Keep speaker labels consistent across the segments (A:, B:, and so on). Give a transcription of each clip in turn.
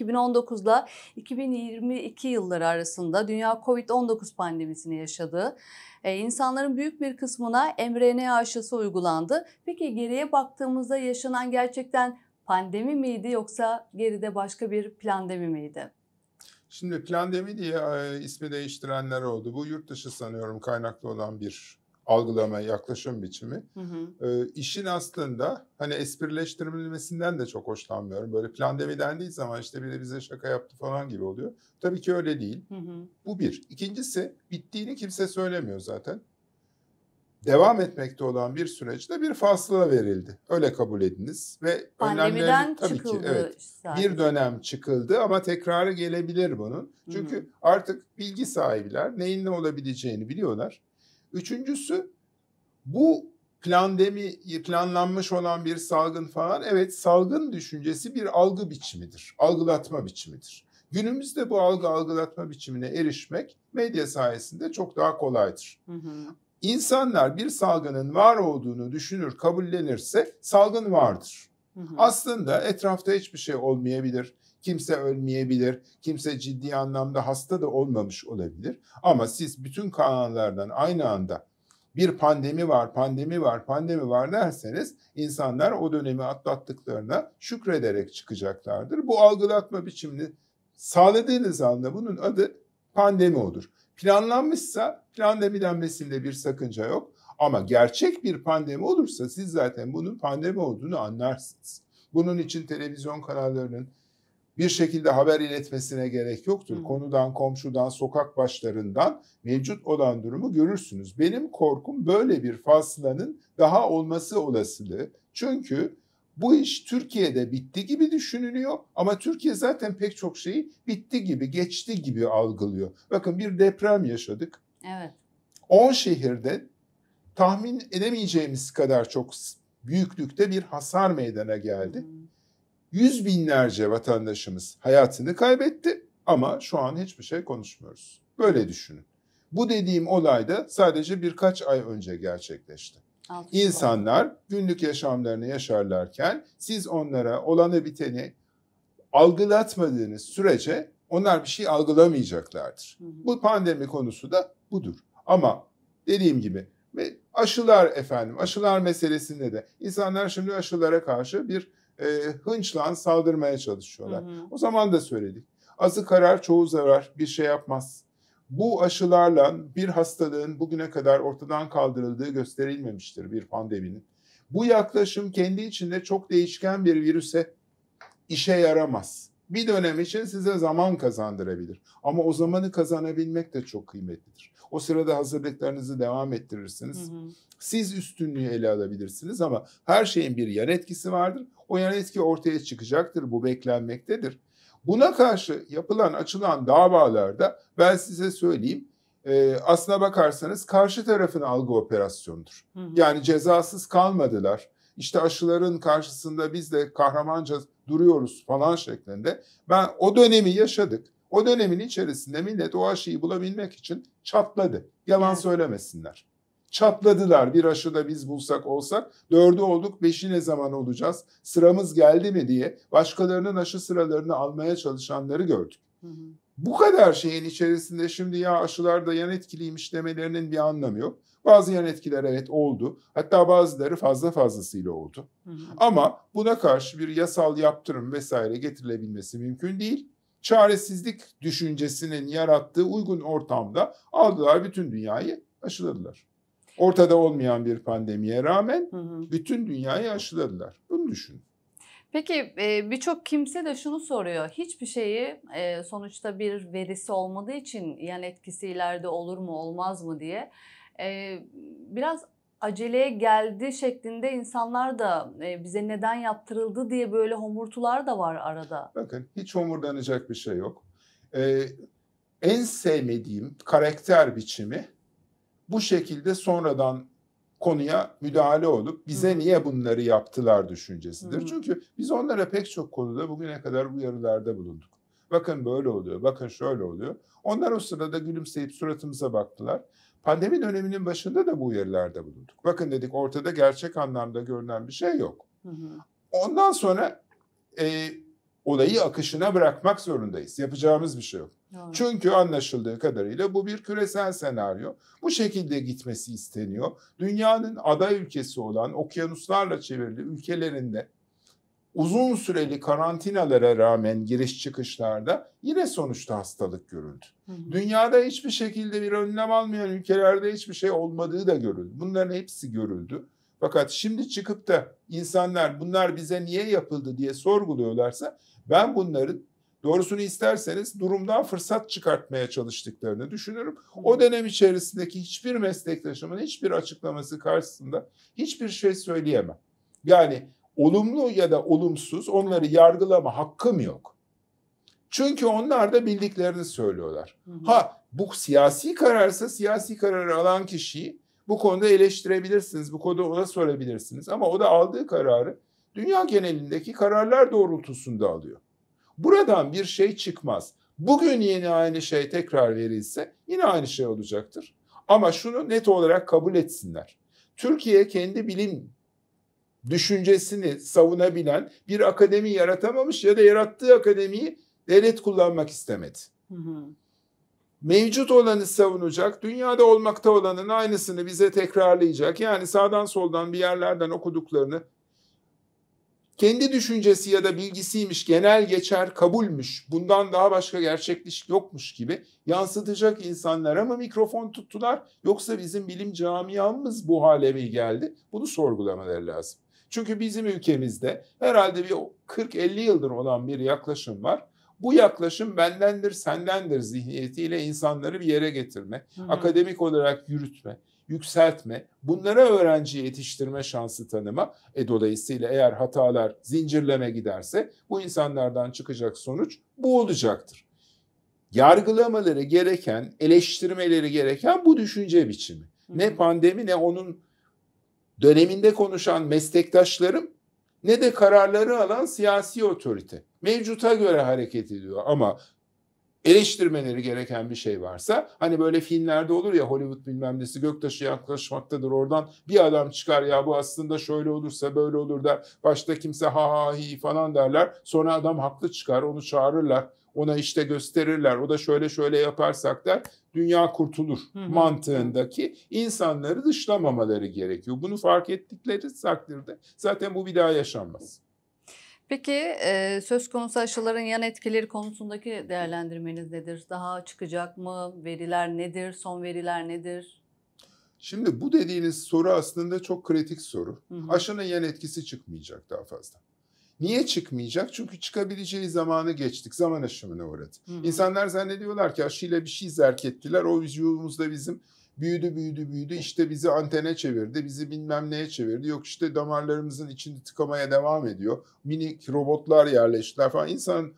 A: 2019 ile 2022 yılları arasında dünya COVID-19 pandemisini yaşadı. E, insanların büyük bir kısmına mRNA aşısı uygulandı. Peki geriye baktığımızda yaşanan gerçekten pandemi miydi yoksa geride başka bir plandemi miydi? Şimdi plandemi diye e, ismi değiştirenler oldu. Bu yurt dışı sanıyorum kaynaklı olan bir algılama, yaklaşım biçimi. Hı hı. E, işin aslında hani esprileştirilmesinden de çok hoşlanmıyorum. Böyle pandemi dendiği zaman işte biri bize şaka yaptı falan gibi oluyor. Tabii ki öyle değil. Hı hı. Bu bir. İkincisi bittiğini kimse söylemiyor zaten. Devam etmekte olan bir süreçte bir fasla verildi. Öyle kabul ediniz ve pandemiden tabii çıkıldı. Ki, evet, Bir dönem çıkıldı ama tekrarı gelebilir bunun. Çünkü hı hı. artık bilgi sahibiler neyin ne olabileceğini biliyorlar Üçüncüsü bu plandemi planlanmış olan bir salgın falan evet salgın düşüncesi bir algı biçimidir. Algılatma biçimidir. Günümüzde bu algı algılatma biçimine erişmek medya sayesinde çok daha kolaydır. Hı hı. İnsanlar bir salgının var olduğunu düşünür, kabullenirse salgın vardır. Hı hı. Aslında etrafta hiçbir şey olmayabilir. Kimse ölmeyebilir. Kimse ciddi anlamda hasta da olmamış olabilir. Ama siz bütün kanallardan aynı anda bir pandemi var, pandemi var, pandemi var derseniz insanlar o dönemi atlattıklarına şükrederek çıkacaklardır. Bu algılatma biçimini sağladığınız anda bunun adı pandemi olur. Planlanmışsa pandemi denmesinde bir sakınca yok. Ama gerçek bir pandemi olursa siz zaten bunun pandemi olduğunu anlarsınız. Bunun için televizyon kanallarının bir şekilde haber iletmesine gerek yoktur. Hmm. Konudan, komşudan, sokak başlarından mevcut olan durumu görürsünüz. Benim korkum böyle bir faslanın daha olması olasılığı. Çünkü bu iş Türkiye'de bitti gibi düşünülüyor ama Türkiye zaten pek çok şeyi bitti gibi, geçti gibi algılıyor. Bakın bir deprem yaşadık. Evet. 10 şehirde tahmin edemeyeceğimiz kadar çok büyüklükte bir hasar meydana geldi. Hmm. Yüz binlerce vatandaşımız hayatını kaybetti ama şu an hiçbir şey konuşmuyoruz. Böyle düşünün. Bu dediğim olay da sadece birkaç ay önce gerçekleşti. İnsanlar günlük yaşamlarını yaşarlarken siz onlara olanı biteni algılatmadığınız sürece onlar bir şey algılamayacaklardır. Bu pandemi konusu da budur. Ama dediğim gibi Aşılar efendim, aşılar meselesinde de insanlar şimdi aşılara karşı bir e, hınçla saldırmaya çalışıyorlar. Hı hı. O zaman da söyledik. Azı karar çoğu zarar bir şey yapmaz. Bu aşılarla bir hastalığın bugüne kadar ortadan kaldırıldığı gösterilmemiştir bir pandeminin. Bu yaklaşım kendi içinde çok değişken bir virüse işe yaramaz bir dönem için size zaman kazandırabilir. Ama o zamanı kazanabilmek de çok kıymetlidir. O sırada hazırlıklarınızı devam ettirirsiniz. Hı hı. Siz üstünlüğü ele alabilirsiniz ama her şeyin bir yan etkisi vardır. O yan etki ortaya çıkacaktır. Bu beklenmektedir. Buna karşı yapılan açılan davalarda ben size söyleyeyim e, aslına bakarsanız karşı tarafın algı operasyonudur. Hı hı. Yani cezasız kalmadılar. İşte aşıların karşısında biz de kahramanca duruyoruz falan şeklinde. Ben o dönemi yaşadık. O dönemin içerisinde millet o aşıyı bulabilmek için çatladı. Yalan söylemesinler. Çatladılar bir aşıda biz bulsak olsak dördü olduk beşi ne zaman olacağız sıramız geldi mi diye başkalarının aşı sıralarını almaya çalışanları gördük. Hı hı bu kadar şeyin içerisinde şimdi ya aşılar da yan etkiliymiş demelerinin bir anlamı yok. Bazı yan etkiler evet oldu. Hatta bazıları fazla fazlasıyla oldu. Hı hı. Ama buna karşı bir yasal yaptırım vesaire getirilebilmesi mümkün değil. Çaresizlik düşüncesinin yarattığı uygun ortamda aldılar bütün dünyayı aşıladılar. Ortada olmayan bir pandemiye rağmen hı hı. bütün dünyayı aşıladılar. Bunu düşünün. Peki birçok kimse de şunu soruyor. Hiçbir şeyi sonuçta bir verisi olmadığı için yan etkisi ileride olur mu olmaz mı diye biraz aceleye geldi şeklinde insanlar da bize neden yaptırıldı diye böyle homurtular da var arada. Bakın hiç homurdanacak bir şey yok. en sevmediğim karakter biçimi bu şekilde sonradan konuya müdahale olup bize niye bunları yaptılar düşüncesidir. Hı. Çünkü biz onlara pek çok konuda bugüne kadar uyarılarda bulunduk. Bakın böyle oluyor, bakın şöyle oluyor. Onlar o sırada gülümseyip suratımıza baktılar. Pandemi döneminin başında da bu uyarılarda bulunduk. Bakın dedik ortada gerçek anlamda görünen bir şey yok. Hı hı. Ondan sonra e, olayı akışına bırakmak zorundayız. Yapacağımız bir şey yok. Doğru. Çünkü anlaşıldığı kadarıyla bu bir küresel senaryo. Bu şekilde gitmesi isteniyor. Dünyanın ada ülkesi olan okyanuslarla çevrili ülkelerinde uzun süreli karantinalara rağmen giriş çıkışlarda yine sonuçta hastalık görüldü. Hı hı. Dünyada hiçbir şekilde bir önlem almayan ülkelerde hiçbir şey olmadığı da görüldü. Bunların hepsi görüldü. Fakat şimdi çıkıp da insanlar bunlar bize niye yapıldı diye sorguluyorlarsa ben bunların doğrusunu isterseniz durumdan fırsat çıkartmaya çalıştıklarını düşünüyorum. O dönem içerisindeki hiçbir meslektaşımın hiçbir açıklaması karşısında hiçbir şey söyleyemem. Yani olumlu ya da olumsuz onları yargılama hakkım yok. Çünkü onlar da bildiklerini söylüyorlar. Hı hı. Ha bu siyasi kararsa siyasi kararı alan kişiyi bu konuda eleştirebilirsiniz, bu konuda ona sorabilirsiniz. Ama o da aldığı kararı dünya genelindeki kararlar doğrultusunda alıyor. Buradan bir şey çıkmaz. Bugün yeni aynı şey tekrar verilse yine aynı şey olacaktır. Ama şunu net olarak kabul etsinler. Türkiye kendi bilim düşüncesini savunabilen bir akademi yaratamamış ya da yarattığı akademiyi devlet kullanmak istemedi. Hı hı mevcut olanı savunacak, dünyada olmakta olanın aynısını bize tekrarlayacak. Yani sağdan soldan bir yerlerden okuduklarını kendi düşüncesi ya da bilgisiymiş, genel geçer kabulmüş, bundan daha başka gerçeklik yokmuş gibi yansıtacak insanlar ama mikrofon tuttular yoksa bizim bilim camiamız bu hale mi geldi? Bunu sorgulamaları lazım. Çünkü bizim ülkemizde herhalde bir 40-50 yıldır olan bir yaklaşım var. Bu yaklaşım bendendir, sendendir zihniyetiyle insanları bir yere getirme, hı hı. akademik olarak yürütme, yükseltme, bunlara öğrenci yetiştirme şansı tanıma. E dolayısıyla eğer hatalar zincirleme giderse bu insanlardan çıkacak sonuç bu olacaktır. Yargılamaları gereken, eleştirmeleri gereken bu düşünce biçimi. Ne pandemi ne onun döneminde konuşan meslektaşlarım ne de kararları alan siyasi otorite. Mevcuta göre hareket ediyor ama eleştirmeleri gereken bir şey varsa hani böyle filmlerde olur ya Hollywood bilmem nesi Göktaş'ı yaklaşmaktadır oradan bir adam çıkar ya bu aslında şöyle olursa böyle olur der. Başta kimse ha ha hi falan derler. Sonra adam haklı çıkar onu çağırırlar. Ona işte gösterirler. O da şöyle şöyle yaparsak der. Dünya kurtulur hı hı. mantığındaki insanları dışlamamaları gerekiyor. Bunu fark ettikleri takdirde zaten bu bir daha yaşanmaz. Peki e, söz konusu aşıların yan etkileri konusundaki değerlendirmeniz nedir? Daha çıkacak mı? Veriler nedir? Son veriler nedir? Şimdi bu dediğiniz soru aslında çok kritik soru. Hı hı. Aşının yan etkisi çıkmayacak daha fazla. Niye çıkmayacak? Çünkü çıkabileceği zamanı geçtik. Zaman aşımına uğradı. Hı hı. İnsanlar zannediyorlar ki aşıyla bir şey zerk ettiler. O vücudumuzda bizim büyüdü büyüdü büyüdü işte bizi antene çevirdi bizi bilmem neye çevirdi yok işte damarlarımızın içinde tıkamaya devam ediyor minik robotlar yerleştiler falan insanın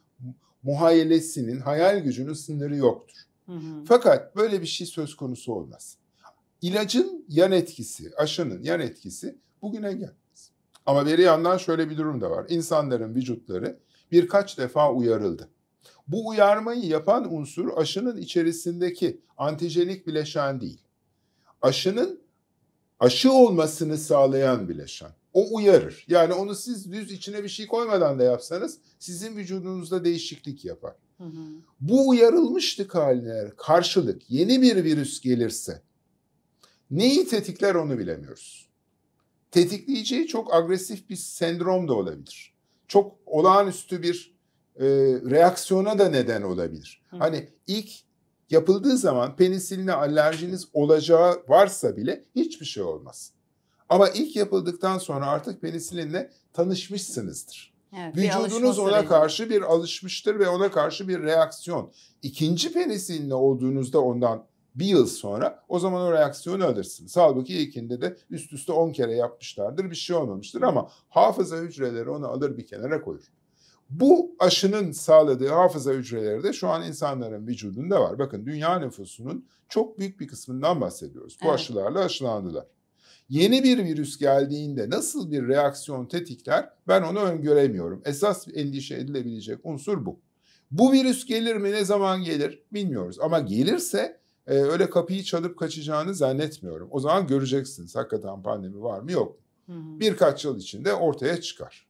A: muhayyelesinin hayal gücünün sınırı yoktur. Hı hı. Fakat böyle bir şey söz konusu olmaz. İlacın yan etkisi, aşının yan etkisi bugüne gelmez. Ama bir yandan şöyle bir durum da var. İnsanların vücutları birkaç defa uyarıldı. Bu uyarmayı yapan unsur aşının içerisindeki antijenik bileşen değil aşının aşı olmasını sağlayan bileşen. O uyarır. Yani onu siz düz içine bir şey koymadan da yapsanız sizin vücudunuzda değişiklik yapar. Hı hı. Bu uyarılmışlık haline karşılık yeni bir virüs gelirse neyi tetikler onu bilemiyoruz. Tetikleyeceği çok agresif bir sendrom da olabilir. Çok olağanüstü bir e, reaksiyona da neden olabilir. Hı. Hani ilk yapıldığı zaman penisiline alerjiniz olacağı varsa bile hiçbir şey olmaz. Ama ilk yapıldıktan sonra artık penisilinle tanışmışsınızdır. Evet, Vücudunuz ona süreci. karşı bir alışmıştır ve ona karşı bir reaksiyon. İkinci penisilinle olduğunuzda ondan bir yıl sonra o zaman o reaksiyonu alırsınız. Halbuki ilkinde de üst üste 10 kere yapmışlardır bir şey olmamıştır ama hafıza hücreleri onu alır bir kenara koyur. Bu aşının sağladığı hafıza hücreleri de şu an insanların vücudunda var. Bakın dünya nüfusunun çok büyük bir kısmından bahsediyoruz. Bu evet. aşılarla aşılandılar. Yeni bir virüs geldiğinde nasıl bir reaksiyon tetikler ben onu öngöremiyorum. Esas endişe edilebilecek unsur bu. Bu virüs gelir mi ne zaman gelir bilmiyoruz ama gelirse e, öyle kapıyı çalıp kaçacağını zannetmiyorum. O zaman göreceksiniz hakikaten pandemi var mı yok mu. Hı hı. Birkaç yıl içinde ortaya çıkar.